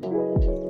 Música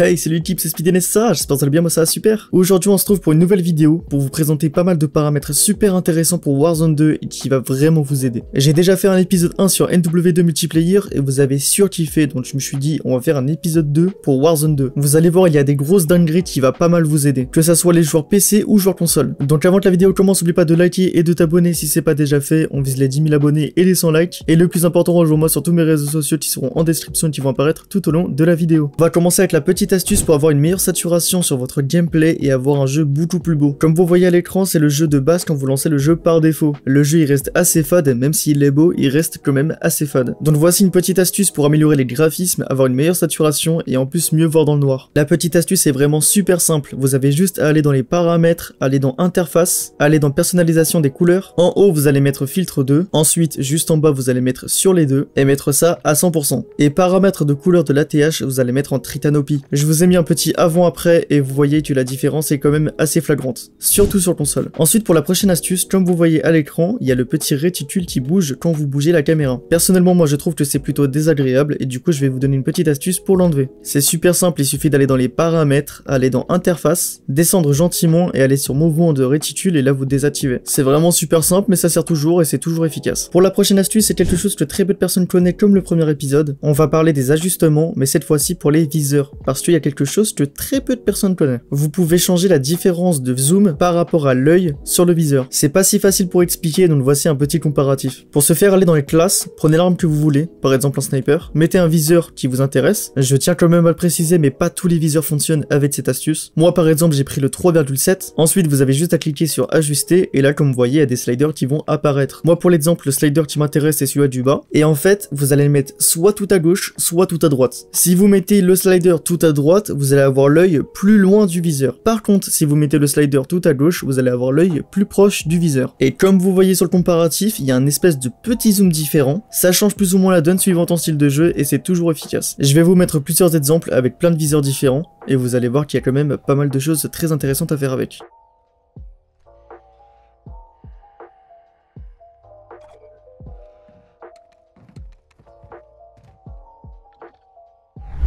Hey, c'est l'équipe, c'est Nessa, j'espère que ça va bien, moi ça va super. Aujourd'hui, on se trouve pour une nouvelle vidéo pour vous présenter pas mal de paramètres super intéressants pour Warzone 2 et qui va vraiment vous aider. J'ai déjà fait un épisode 1 sur NW2 Multiplayer et vous avez surkiffé, donc je me suis dit, on va faire un épisode 2 pour Warzone 2. Vous allez voir, il y a des grosses dingueries qui va pas mal vous aider, que ça soit les joueurs PC ou joueurs console. Donc avant que la vidéo commence, n'oublie pas de liker et de t'abonner si c'est pas déjà fait, on vise les 10 000 abonnés et les 100 likes. Et le plus important, rejoins-moi sur tous mes réseaux sociaux qui seront en description qui vont apparaître tout au long de la vidéo. On va commencer avec la petite astuce pour avoir une meilleure saturation sur votre gameplay et avoir un jeu beaucoup plus beau. Comme vous voyez à l'écran, c'est le jeu de base quand vous lancez le jeu par défaut. Le jeu il reste assez fade, même s'il est beau, il reste quand même assez fade. Donc voici une petite astuce pour améliorer les graphismes, avoir une meilleure saturation et en plus mieux voir dans le noir. La petite astuce est vraiment super simple, vous avez juste à aller dans les paramètres, aller dans interface, aller dans personnalisation des couleurs. En haut, vous allez mettre filtre 2, ensuite juste en bas, vous allez mettre sur les deux et mettre ça à 100%. Et paramètres de couleur de l'ATH, vous allez mettre en tritanopie. Je vous ai mis un petit avant-après et vous voyez que la différence est quand même assez flagrante, surtout sur console. Ensuite pour la prochaine astuce, comme vous voyez à l'écran, il y a le petit réticule qui bouge quand vous bougez la caméra. Personnellement moi je trouve que c'est plutôt désagréable et du coup je vais vous donner une petite astuce pour l'enlever. C'est super simple, il suffit d'aller dans les paramètres, aller dans interface, descendre gentiment et aller sur mouvement de réticule et là vous désactivez. C'est vraiment super simple mais ça sert toujours et c'est toujours efficace. Pour la prochaine astuce c'est quelque chose que très peu de personnes connaissent comme le premier épisode. On va parler des ajustements mais cette fois-ci pour les viseurs parce que il y a quelque chose que très peu de personnes connaissent. Vous pouvez changer la différence de zoom par rapport à l'œil sur le viseur. C'est pas si facile pour expliquer, donc voici un petit comparatif. Pour se faire aller dans les classes, prenez l'arme que vous voulez, par exemple un sniper, mettez un viseur qui vous intéresse. Je tiens quand même à le préciser, mais pas tous les viseurs fonctionnent avec cette astuce. Moi par exemple, j'ai pris le 3,7. Ensuite, vous avez juste à cliquer sur ajuster, et là comme vous voyez, il y a des sliders qui vont apparaître. Moi pour l'exemple, le slider qui m'intéresse, c'est celui-là du bas. Et en fait, vous allez le mettre soit tout à gauche, soit tout à droite. Si vous mettez le slider tout à droite, vous allez avoir l'œil plus loin du viseur. Par contre, si vous mettez le slider tout à gauche, vous allez avoir l'œil plus proche du viseur. Et comme vous voyez sur le comparatif, il y a un espèce de petit zoom différent. Ça change plus ou moins la donne suivant en style de jeu et c'est toujours efficace. Je vais vous mettre plusieurs exemples avec plein de viseurs différents et vous allez voir qu'il y a quand même pas mal de choses très intéressantes à faire avec.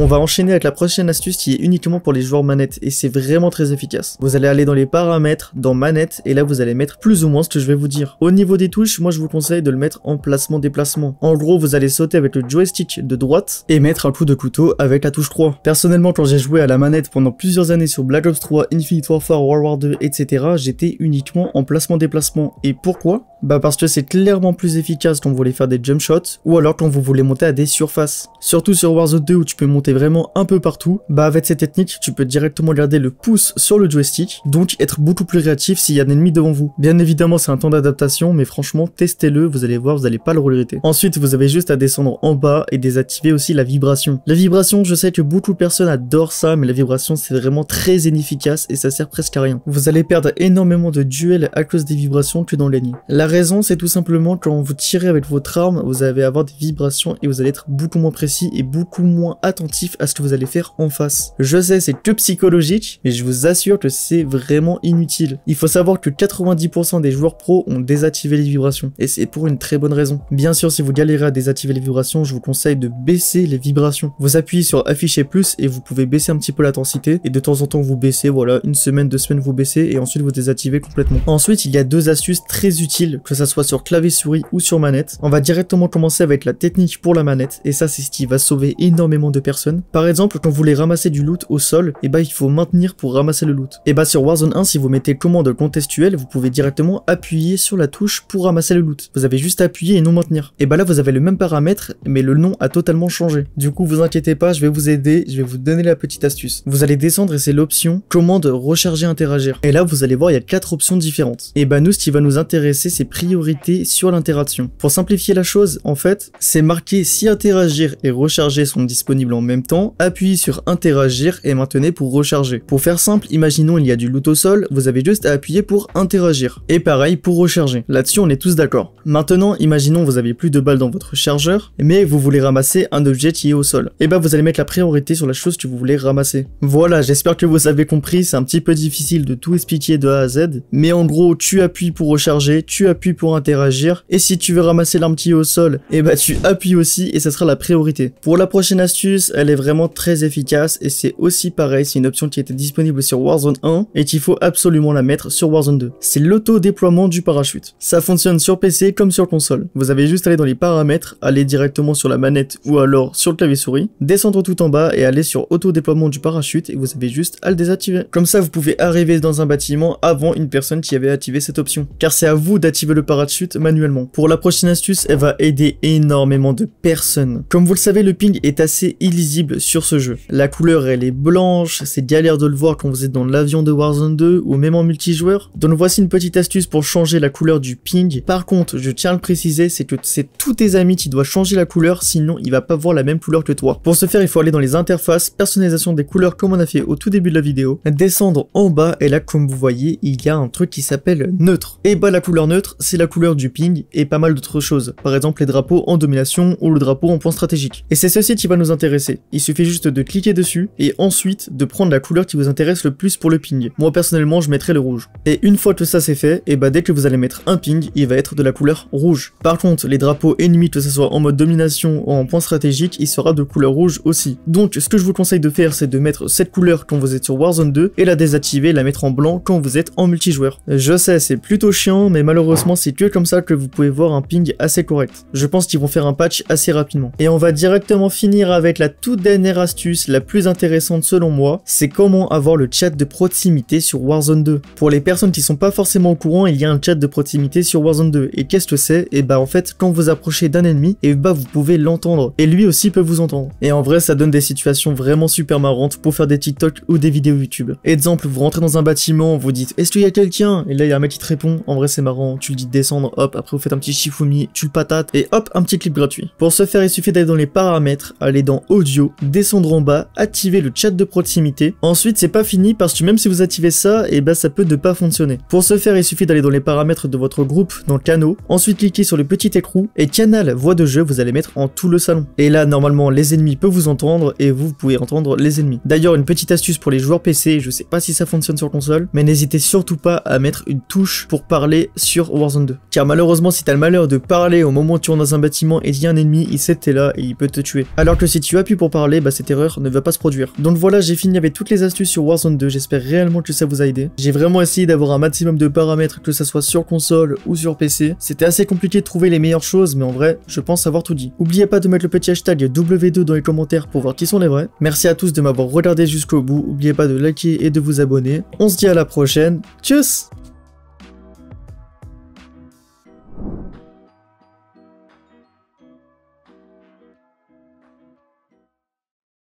On va enchaîner avec la prochaine astuce qui est uniquement pour les joueurs manette et c'est vraiment très efficace. Vous allez aller dans les paramètres, dans manette et là vous allez mettre plus ou moins ce que je vais vous dire. Au niveau des touches, moi je vous conseille de le mettre en placement-déplacement. En gros, vous allez sauter avec le joystick de droite et mettre un coup de couteau avec la touche 3. Personnellement, quand j'ai joué à la manette pendant plusieurs années sur Black Ops 3, Infinite Warfare, World War 2, etc., j'étais uniquement en placement-déplacement. Et pourquoi bah parce que c'est clairement plus efficace quand vous voulez faire des jump shots ou alors quand vous voulez monter à des surfaces. Surtout sur Warzone 2 où tu peux monter vraiment un peu partout, bah avec cette technique tu peux directement garder le pouce sur le joystick, donc être beaucoup plus réactif s'il y a un ennemi devant vous. Bien évidemment c'est un temps d'adaptation mais franchement testez-le, vous allez voir, vous allez pas le regretter. Ensuite vous avez juste à descendre en bas et désactiver aussi la vibration. La vibration je sais que beaucoup de personnes adorent ça mais la vibration c'est vraiment très inefficace et ça sert presque à rien. Vous allez perdre énormément de duels à cause des vibrations que dans l'ennemi. La raison, c'est tout simplement quand vous tirez avec votre arme, vous allez avoir des vibrations et vous allez être beaucoup moins précis et beaucoup moins attentif à ce que vous allez faire en face. Je sais, c'est que psychologique, mais je vous assure que c'est vraiment inutile. Il faut savoir que 90% des joueurs pros ont désactivé les vibrations, et c'est pour une très bonne raison. Bien sûr, si vous galérez à désactiver les vibrations, je vous conseille de baisser les vibrations. Vous appuyez sur afficher plus et vous pouvez baisser un petit peu l'intensité, et de temps en temps vous baissez, voilà, une semaine, deux semaines vous baissez, et ensuite vous désactivez complètement. Ensuite, il y a deux astuces très utiles que ça soit sur clavier souris ou sur manette. On va directement commencer avec la technique pour la manette, et ça c'est ce qui va sauver énormément de personnes. Par exemple, quand vous voulez ramasser du loot au sol, et eh bah ben, il faut maintenir pour ramasser le loot. Et eh bah ben, sur Warzone 1, si vous mettez commande contextuelle, vous pouvez directement appuyer sur la touche pour ramasser le loot. Vous avez juste appuyé appuyer et non maintenir. Et eh bah ben là vous avez le même paramètre, mais le nom a totalement changé. Du coup vous inquiétez pas, je vais vous aider, je vais vous donner la petite astuce. Vous allez descendre et c'est l'option commande recharger interagir. Et là vous allez voir il y a quatre options différentes. Et bah nous ce qui va nous intéresser c'est priorité sur l'interaction. Pour simplifier la chose, en fait, c'est marqué si interagir et recharger sont disponibles en même temps, appuyez sur interagir et maintenez pour recharger. Pour faire simple, imaginons il y a du loot au sol, vous avez juste à appuyer pour interagir. Et pareil pour recharger. Là-dessus, on est tous d'accord. Maintenant, imaginons vous avez plus de balles dans votre chargeur, mais vous voulez ramasser un objet qui est au sol. Et eh bah ben, vous allez mettre la priorité sur la chose que vous voulez ramasser. Voilà, j'espère que vous avez compris, c'est un petit peu difficile de tout expliquer de A à Z, mais en gros, tu appuies pour recharger, tu appuies pour interagir. Et si tu veux ramasser l'arme au sol, et eh bah ben, tu appuies aussi et ça sera la priorité. Pour la prochaine astuce, elle est vraiment très efficace et c'est aussi pareil, c'est une option qui était disponible sur Warzone 1 et qu'il faut absolument la mettre sur Warzone 2. C'est l'auto-déploiement du parachute. Ça fonctionne sur PC comme sur console. Vous avez juste à aller dans les paramètres, aller directement sur la manette ou alors sur le clavier souris, descendre tout en bas et aller sur auto-déploiement du parachute et vous avez juste à le désactiver. Comme ça, vous pouvez arriver dans un bâtiment avant une personne qui avait activé cette option. Car c'est à vous d'activer activer le parachute manuellement. Pour la prochaine astuce, elle va aider énormément de personnes. Comme vous le savez, le ping est assez illisible sur ce jeu. La couleur, elle est blanche, c'est galère de le voir quand vous êtes dans l'avion de Warzone 2 ou même en multijoueur. Donc voici une petite astuce pour changer la couleur du ping. Par contre, je tiens à le préciser, c'est que c'est tous tes amis qui doivent changer la couleur, sinon il va pas voir la même couleur que toi. Pour ce faire, il faut aller dans les interfaces, personnalisation des couleurs comme on a fait au tout début de la vidéo, descendre en bas et là, comme vous voyez, il y a un truc qui s'appelle neutre. Et bah la couleur neutre, c'est la couleur du ping et pas mal d'autres choses, par exemple les drapeaux en domination ou le drapeau en point stratégique. Et c'est ceci qui va nous intéresser, il suffit juste de cliquer dessus et ensuite de prendre la couleur qui vous intéresse le plus pour le ping. Moi personnellement je mettrai le rouge. Et une fois que ça c'est fait, et eh bah ben, dès que vous allez mettre un ping, il va être de la couleur rouge. Par contre les drapeaux ennemis, que ce soit en mode domination ou en point stratégique, il sera de couleur rouge aussi. Donc ce que je vous conseille de faire c'est de mettre cette couleur quand vous êtes sur Warzone 2 et la désactiver, la mettre en blanc quand vous êtes en multijoueur. Je sais c'est plutôt chiant mais malheureusement c'est que comme ça que vous pouvez voir un ping assez correct. Je pense qu'ils vont faire un patch assez rapidement. Et on va directement finir avec la toute dernière astuce, la plus intéressante selon moi, c'est comment avoir le chat de proximité sur Warzone 2. Pour les personnes qui sont pas forcément au courant, il y a un chat de proximité sur Warzone 2. Et qu'est-ce que c'est Et eh bah ben, en fait, quand vous approchez d'un ennemi, et eh bah ben, vous pouvez l'entendre. Et lui aussi peut vous entendre. Et en vrai, ça donne des situations vraiment super marrantes pour faire des TikTok ou des vidéos YouTube. Exemple, vous rentrez dans un bâtiment, vous dites « Est-ce qu'il y a quelqu'un ?» Et là, il y a un mec qui te répond « En vrai, c'est marrant, tu dit descendre, hop, après vous faites un petit Shifumi, tu le patates, et hop, un petit clip gratuit. Pour ce faire, il suffit d'aller dans les paramètres, aller dans audio, descendre en bas, activer le chat de proximité. Ensuite, c'est pas fini parce que même si vous activez ça, et eh ben ça peut ne pas fonctionner. Pour ce faire, il suffit d'aller dans les paramètres de votre groupe, dans le canot ensuite cliquez sur le petit écrou, et canal voix de jeu, vous allez mettre en tout le salon. Et là, normalement, les ennemis peuvent vous entendre, et vous, vous pouvez entendre les ennemis. D'ailleurs, une petite astuce pour les joueurs PC, je sais pas si ça fonctionne sur console, mais n'hésitez surtout pas à mettre une touche pour parler sur Warzone 2. Car malheureusement, si t'as le malheur de parler au moment où tu rentres dans un bâtiment et il y a un ennemi, il sait que t'es là et il peut te tuer. Alors que si tu appuies pour parler, bah cette erreur ne va pas se produire. Donc voilà, j'ai fini avec toutes les astuces sur Warzone 2, j'espère réellement que ça vous a aidé. J'ai vraiment essayé d'avoir un maximum de paramètres, que ça soit sur console ou sur PC. C'était assez compliqué de trouver les meilleures choses, mais en vrai, je pense avoir tout dit. N'oubliez pas de mettre le petit hashtag W2 dans les commentaires pour voir qui sont les vrais. Merci à tous de m'avoir regardé jusqu'au bout, n'oubliez pas de liker et de vous abonner. On se dit à la prochaine, tchuss